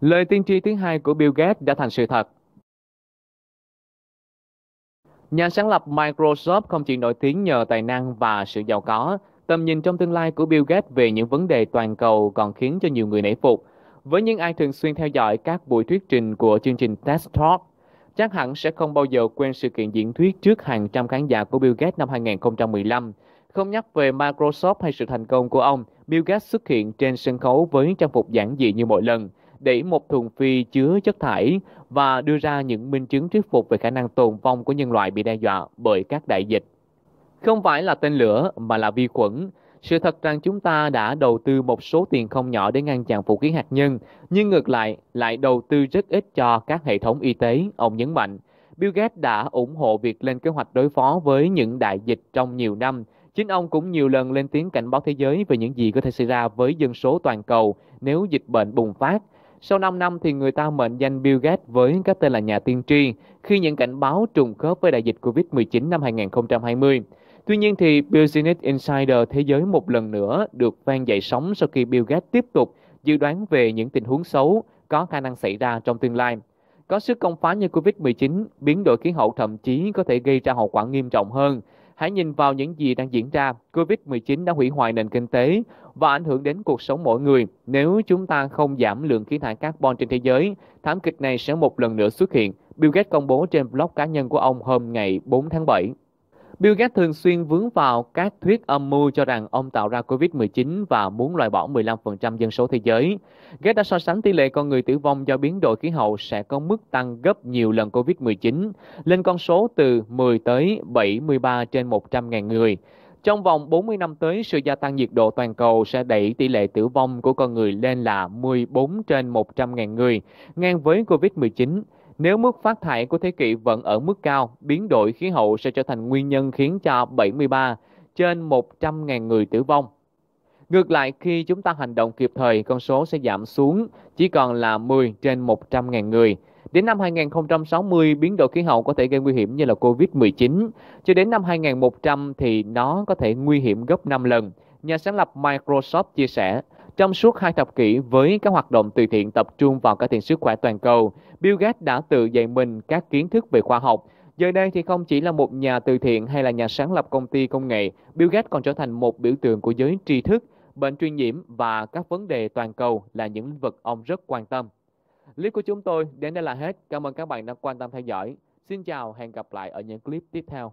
Lời tiên tri thứ hai của Bill Gates đã thành sự thật. Nhà sáng lập Microsoft không chỉ nổi tiếng nhờ tài năng và sự giàu có, tầm nhìn trong tương lai của Bill Gates về những vấn đề toàn cầu còn khiến cho nhiều người nể phục. Với những ai thường xuyên theo dõi các buổi thuyết trình của chương trình TED Talk, chắc hẳn sẽ không bao giờ quên sự kiện diễn thuyết trước hàng trăm khán giả của Bill Gates năm 2015. Không nhắc về Microsoft hay sự thành công của ông, Bill Gates xuất hiện trên sân khấu với trang phục giản dị như mọi lần – để một thùng phi chứa chất thải và đưa ra những minh chứng thuyết phục về khả năng tồn vong của nhân loại bị đe dọa bởi các đại dịch. Không phải là tên lửa mà là vi khuẩn. Sự thật rằng chúng ta đã đầu tư một số tiền không nhỏ để ngăn chặn vũ khí hạt nhân, nhưng ngược lại lại đầu tư rất ít cho các hệ thống y tế, ông nhấn mạnh. Bill Gates đã ủng hộ việc lên kế hoạch đối phó với những đại dịch trong nhiều năm. Chính ông cũng nhiều lần lên tiếng cảnh báo thế giới về những gì có thể xảy ra với dân số toàn cầu nếu dịch bệnh bùng phát sau 5 năm thì người ta mệnh danh Bill Gates với cái tên là nhà tiên tri khi những cảnh báo trùng khớp với đại dịch Covid-19 năm 2020. Tuy nhiên thì Business Insider thế giới một lần nữa được vang dậy sóng sau khi Bill Gates tiếp tục dự đoán về những tình huống xấu có khả năng xảy ra trong tương lai. Có sức công phá như Covid-19, biến đổi khí hậu thậm chí có thể gây ra hậu quả nghiêm trọng hơn Hãy nhìn vào những gì đang diễn ra, Covid-19 đã hủy hoại nền kinh tế và ảnh hưởng đến cuộc sống mỗi người. Nếu chúng ta không giảm lượng khí thải carbon trên thế giới, thảm kịch này sẽ một lần nữa xuất hiện, Bill Gates công bố trên blog cá nhân của ông hôm ngày 4 tháng 7. Bill Gates thường xuyên vướng vào các thuyết âm mưu cho rằng ông tạo ra COVID-19 và muốn loại bỏ 15% dân số thế giới. Gates đã so sánh tỷ lệ con người tử vong do biến đổi khí hậu sẽ có mức tăng gấp nhiều lần COVID-19, lên con số từ 10 tới 73 trên 100.000 người. Trong vòng 40 năm tới, sự gia tăng nhiệt độ toàn cầu sẽ đẩy tỷ lệ tử vong của con người lên là 14 trên 100.000 người, ngang với COVID-19. Nếu mức phát thải của thế kỷ vẫn ở mức cao, biến đổi khí hậu sẽ trở thành nguyên nhân khiến cho 73 trên 100.000 người tử vong. Ngược lại, khi chúng ta hành động kịp thời, con số sẽ giảm xuống chỉ còn là 10 trên 100.000 người. Đến năm 2060, biến đổi khí hậu có thể gây nguy hiểm như là COVID-19. Cho đến năm 2100 thì nó có thể nguy hiểm gấp 5 lần nhà sáng lập Microsoft chia sẻ, trong suốt hai thập kỷ với các hoạt động từ thiện tập trung vào cải thiện sức khỏe toàn cầu, Bill Gates đã tự dạy mình các kiến thức về khoa học. Giờ đây thì không chỉ là một nhà từ thiện hay là nhà sáng lập công ty công nghệ, Bill Gates còn trở thành một biểu tượng của giới tri thức, bệnh truyền nhiễm và các vấn đề toàn cầu là những lĩnh vực ông rất quan tâm. Clip của chúng tôi đến đây là hết. Cảm ơn các bạn đã quan tâm theo dõi. Xin chào, hẹn gặp lại ở những clip tiếp theo.